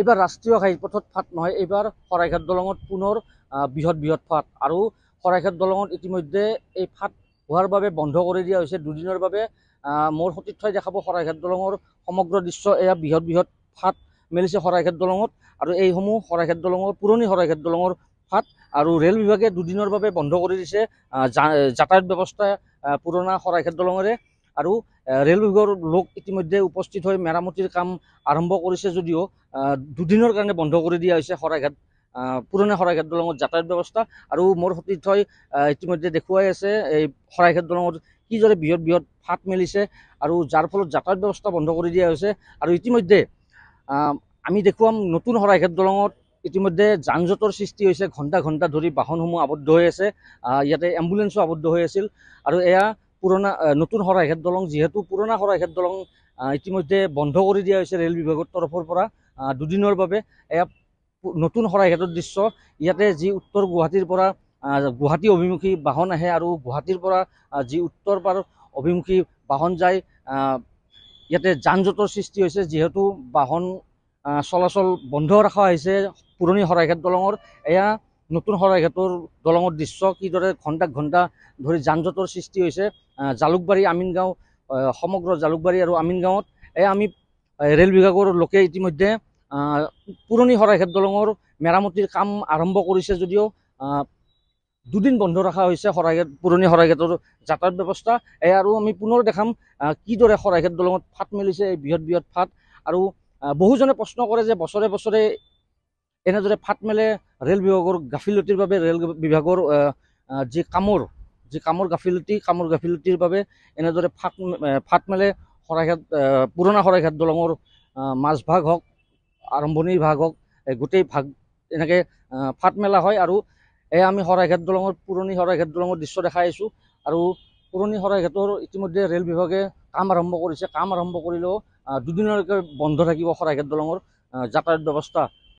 এইবাৰ ৰাষ্ট্ৰীয় ঘাইপথত ফাট নহয় এইবাৰ শৰাইঘাট দলঙত পুনৰ বৃহৎ বৃহৎ ফাট আৰু শৰাইঘাট দলঙত ইতিমধ্যে এই ফাট হোৱাৰ বাবে বন্ধ কৰি দিয়া হৈছে দুদিনৰ বাবে মোৰ সতীৰ্থই দেখাব শৰাইঘাট দলঙৰ সমগ্ৰ দৃশ্য এয়া বৃহৎ বৃহৎ ফাট মেলিছে শৰাইঘাট দলঙত আৰু এইসমূহ শৰাইঘাট দলঙৰ পুৰণি শৰাইঘাট দলঙৰ ফাট আৰু ৰেল বিভাগে দুদিনৰ বাবে বন্ধ কৰি দিছে যাতায়ত ব্যৱস্থা পুৰণা শৰাইঘাট দলঙৰে আৰু ৰেল বিভাগৰ লোক ইতিমধ্যে উপস্থিত হৈ মেৰামতিৰ কাম আৰম্ভ কৰিছে যদিও দুদিনৰ কাৰণে বন্ধ কৰি দিয়া হৈছে শৰাইঘাট পুৰণা শৰাইঘাট দলঙত যাতায়াত ব্যৱস্থা আৰু মোৰ সতীৰ্থই ইতিমধ্যে দেখুৱাই আছে এই শৰাইঘাট দলঙত কিদৰে বৃহৎ বৃহৎ ফাট মেলিছে আৰু যাৰ ফলত যাতায়াত ব্যৱস্থা বন্ধ কৰি দিয়া হৈছে আৰু ইতিমধ্যে আমি দেখুৱাম নতুন শৰাইঘাট দলঙত ইতিমধ্যে যান জঁটৰ সৃষ্টি হৈছে ঘণ্টা ঘণ্টা ধৰি বাহনসমূহ আৱদ্ধ হৈ আছে ইয়াতে এম্বুলেঞ্চো আৱদ্ধ হৈ আছিল আৰু এয়া পুৰণা নতুন শৰাইঘাট দলং যিহেতু পুৰণা শৰাইঘাট দলং ইতিমধ্যে বন্ধ কৰি দিয়া হৈছে ৰেল বিভাগৰ তৰফৰ পৰা দুদিনৰ বাবে এয়া নতুন শৰাইঘাটৰ দৃশ্য ইয়াতে যি উত্তৰ গুৱাহাটীৰ পৰা গুৱাহাটী অভিমুখী বাহন আহে আৰু গুৱাহাটীৰ পৰা যি উত্তৰ পাৰ অভিমুখী বাহন যায় ইয়াতে যান জঁটৰ সৃষ্টি হৈছে যিহেতু বাহন চলাচল বন্ধ ৰখা হৈছে পুৰণি শৰাইঘাট দলঙৰ এয়া নতুন শৰাইঘাটৰ দলঙৰ দৃশ্য কিদৰে ঘণ্টাক ঘণ্টা ধৰি যান জঁটৰ সৃষ্টি হৈছে জালুকবাৰী আমিনগাঁও সমগ্ৰ জালুকবাৰী আৰু আমিন গাঁৱত এই আমি ৰেল বিভাগৰ লোকে ইতিমধ্যে পুৰণি শৰাইঘাট দলঙৰ মেৰামতিৰ কাম আৰম্ভ কৰিছে যদিও দুদিন বন্ধ ৰখা হৈছে শৰাইঘাট পুৰণি শৰাইঘাটৰ যাতায়াত ব্যৱস্থা এয়া আৰু আমি পুনৰ দেখাম কিদৰে শৰাইঘাট দলঙত ফাট মেলিছে এই বৃহৎ বৃহৎ ফাট আৰু বহুজনে প্ৰশ্ন কৰে যে বছৰে বছৰে এনেদৰে ফাট মেলে ৰে'ল বিভাগৰ গাফিলতিৰ বাবে ৰেল বিভাগৰ যি কামৰ যি কামৰ গাফিলতি কামৰ গাফিলতিৰ বাবে এনেদৰে ফাট ফাট মেলে শৰাইঘাট পুৰণা শৰাইঘাট দলঙৰ মাজভাগ হওক আৰম্ভণিৰ ভাগ হওক গোটেই ভাগ এনেকৈ ফাট মেলা হয় আৰু এয়া আমি শৰাইঘাট দলঙৰ পুৰণি শৰাইঘাট দলঙৰ দৃশ্য দেখাই আইসু আৰু পুৰণি শৰাইঘাটৰ ইতিমধ্যে ৰে'ল বিভাগে কাম আৰম্ভ কৰিছে কাম আৰম্ভ কৰিলেও দুদিনলৈকে বন্ধ থাকিব শৰাইঘাট দলঙৰ যাতায়ত ব্যৱস্থা